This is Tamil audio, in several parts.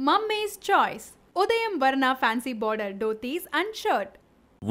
Mummy's Choice Udayam Varna fancy border dhotis and shirt.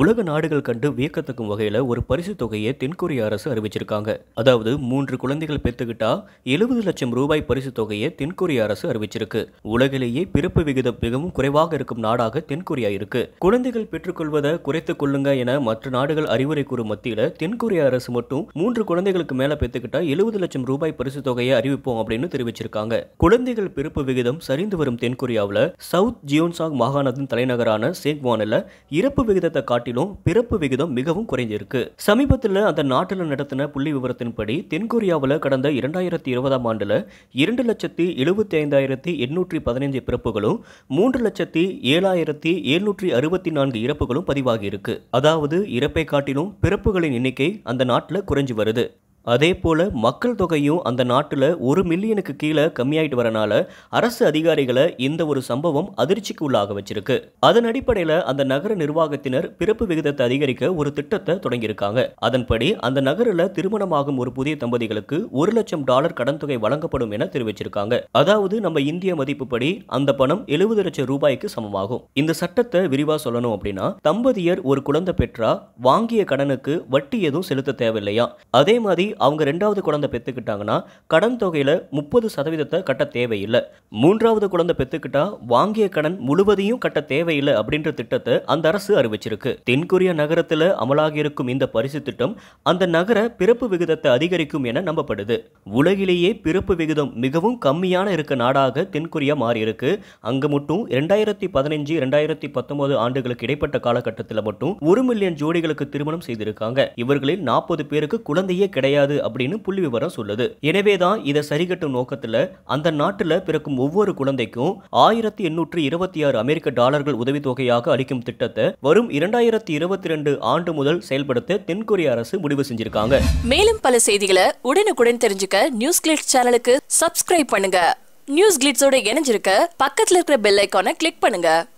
உலக நாடுகள் கண்டு வியக்கத்தக்கும் வகையில் ஒரு பரிசு தொகையை தென்கொரிய அரசு அறிவிச்சிருக்காங்க அதாவது மூன்று குழந்தைகள் பெற்றுக்கிட்டா எழுபது லட்சம் ரூபாய் பரிசு தொகையை தென்கொரிய அரசு அறிவிச்சிருக்கு உலகிலேயே பிறப்பு விகிதம் மிகவும் குறைவாக இருக்கும் நாடாக தென்கொரியா இருக்கு குழந்தைகள் பெற்றுக்கொள்வதை குறைத்துக் கொள்ளுங்க என மற்ற நாடுகள் அறிவுரை கூறும் மத்தியில் தென்கொரிய அரசு மட்டும் மூன்று குழந்தைகளுக்கு மேல பெற்றுக்கிட்டா எழுபது லட்சம் ரூபாய் பரிசு தொகையை அறிவிப்போம் அப்படின்னு தெரிவிச்சிருக்காங்க குழந்தைகள் பிறப்பு விகிதம் சரிந்து வரும் தென்கொரியாவில் சவுத் ஜியோன்சாங் மாகாணத்தின் தலைநகரான சேக்வானில் இறப்பு விகிதத்தை காட்டிலும் பிறப்பு விகிதம் மிகவும் குறைஞ்சிருக்கு சமீபத்தில் அந்த நாட்டில் நடத்தின புள்ளி விவரத்தின்படி தென்கொரியாவில் கடந்த இரண்டாயிரத்தி இருபதாம் ஆண்டில் இரண்டு லட்சத்தி எழுபத்தி ஐந்தாயிரத்தி எண்ணூற்றி பதினைஞ்சு பிறப்புகளும் மூன்று லட்சத்தி ஏழாயிரத்தி எழுநூற்றி அறுபத்தி நான்கு இறப்புகளும் பதிவாகியிருக்கு அதாவது இறப்பை காட்டிலும் பிறப்புகளின் எண்ணிக்கை அந்த நாட்டில் குறைஞ்சு வருது அதே போல் மக்கள் தொகையும் அந்த நாட்டில் ஒரு மில்லியனுக்கு கீழே கம்மியாயிட்டு வரனால அரசு அதிகாரிகளை இந்த ஒரு சம்பவம் அதிர்ச்சிக்கு உள்ளாக வச்சிருக்கு அதன் அடிப்படையில் அந்த நகர நிர்வாகத்தினர் பிறப்பு விகிதத்தை அதிகரிக்க ஒரு திட்டத்தை தொடங்கியிருக்காங்க அதன்படி அந்த நகரில் திருமணமாகும் ஒரு புதிய தம்பதிகளுக்கு ஒரு லட்சம் டாலர் கடன் தொகை வழங்கப்படும் என தெரிவிச்சிருக்காங்க அதாவது நம்ம இந்திய மதிப்புப்படி அந்த பணம் எழுபது லட்சம் ரூபாய்க்கு சமமாகும் இந்த சட்டத்தை விரிவாக சொல்லணும் அப்படின்னா தம்பதியர் ஒரு குழந்தை பெற்றா வாங்கிய கடனுக்கு வட்டி எதுவும் செலுத்த தேவையில்லையா அதே மாதிரி அவங்க ரெண்டாவது குழந்தை பெற்றுக்கிட்டாங்கன்னா கடன் தொகையில் முப்பது சதவீதத்தை கட்ட தேவையில்லை மூன்றாவது குழந்தை பெற்றுக்கிட்டா வாங்கிய கடன் முழுவதையும் கட்ட தேவையில்லை அப்படின்ற திட்டத்தை அந்த அரசு அறிவிச்சிருக்கு தென்கொரிய நகரத்தில் அமலாகியிருக்கும் இந்த பரிசு திட்டம் அந்த நகர பிறப்பு விகிதத்தை அதிகரிக்கும் என நம்பப்படுது உலகிலேயே பிறப்பு விகிதம் மிகவும் கம்மியான இருக்க நாடாக தென்கொரியா மாறியிருக்கு அங்கு மட்டும் இரண்டாயிரத்தி பதினஞ்சு இரண்டாயிரத்தி பத்தொன்பது ஆண்டுகளுக்கு இடைப்பட்ட காலகட்டத்தில் மட்டும் ஒரு மில்லியன் ஜோடிகளுக்கு திருமணம் செய்திருக்காங்க இவர்களில் நாற்பது பேருக்கு குழந்தையே கிடையாது முடியாது அப்படின்னு புள்ளி விவரம் சொல்லுது எனவேதான் இதை சரிகட்டும் நோக்கத்துல அந்த நாட்டுல பிறக்கும் ஒவ்வொரு குழந்தைக்கும் ஆயிரத்தி எண்ணூற்று இருபத்தி ஆறு அமெரிக்க டாலர்கள் உதவித்தொகையாக அளிக்கும் திட்டத்தை வரும் இரண்டாயிரத்தி இருபத்தி ரெண்டு ஆண்டு முதல் செயல்படுத்த தென்கொரிய அரசு முடிவு செஞ்சிருக்காங்க மேலும் பல செய்திகளை உடனுக்குடன் தெரிஞ்சுக்க நியூஸ் கிளிட் சேனலுக்கு சப்ஸ்கிரைப் பண்ணுங்க நியூஸ் கிளிட்ஸோட இணைஞ்சிருக்க பக்கத்துல இருக்கிற பெல் ஐக்கான கிளிக் பண்ணுங்க